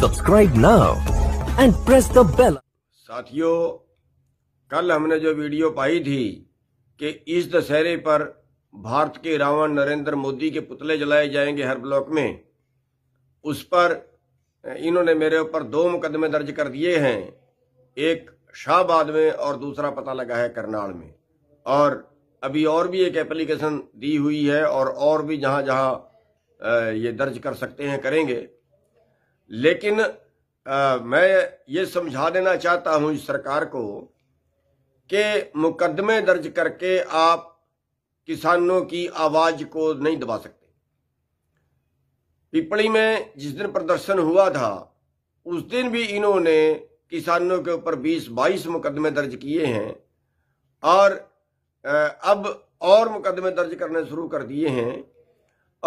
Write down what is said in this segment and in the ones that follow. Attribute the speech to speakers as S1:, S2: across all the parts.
S1: subscribe now and press the bell साथियों कल हमने जो वीडियो पाई थी कि इस दशहरे पर भारत के रावण नरेंद्र मोदी के पुतले जलाए जाएंगे हर ब्लॉक में उस पर इन्होंने मेरे ऊपर दो मुकदमे दर्ज कर दिए हैं एक शाहबाद में और दूसरा पता लगा है करनाल में और अभी और भी एक एप्लीकेशन दी हुई है और और भी जहां जहां ये दर्ज कर सकते हैं करेंगे लेकिन आ, मैं ये समझा देना चाहता हूं इस सरकार को कि मुकदमे दर्ज करके आप किसानों की आवाज को नहीं दबा सकते पिपली में जिस दिन प्रदर्शन हुआ था उस दिन भी इन्होंने किसानों के ऊपर 20-22 मुकदमे दर्ज किए हैं और अब और मुकदमे दर्ज करने शुरू कर दिए हैं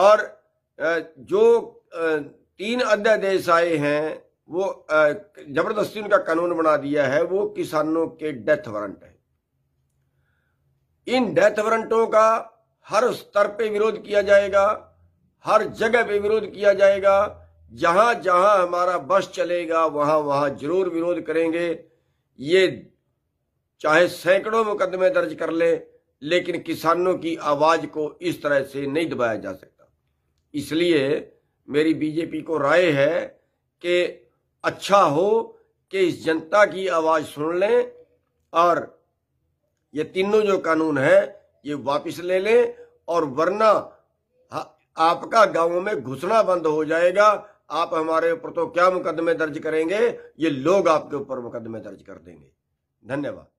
S1: और जो तीन अध्यादेश आए हैं वो जबरदस्ती उनका कानून बना दिया है वो किसानों के डेथ वारंट है इन डेथ वारंटों का हर स्तर पे विरोध किया जाएगा हर जगह पे विरोध किया जाएगा जहां जहां हमारा बस चलेगा वहां वहां जरूर विरोध करेंगे ये चाहे सैकड़ों मुकदमे दर्ज कर ले, लेकिन किसानों की आवाज को इस तरह से नहीं दबाया जा सकता इसलिए मेरी बीजेपी को राय है कि अच्छा हो कि इस जनता की आवाज सुन लें और ये तीनों जो कानून है ये वापस ले लें और वरना आपका गांवों में घुसना बंद हो जाएगा आप हमारे ऊपर तो क्या मुकदमे दर्ज करेंगे ये लोग आपके ऊपर मुकदमे दर्ज कर देंगे धन्यवाद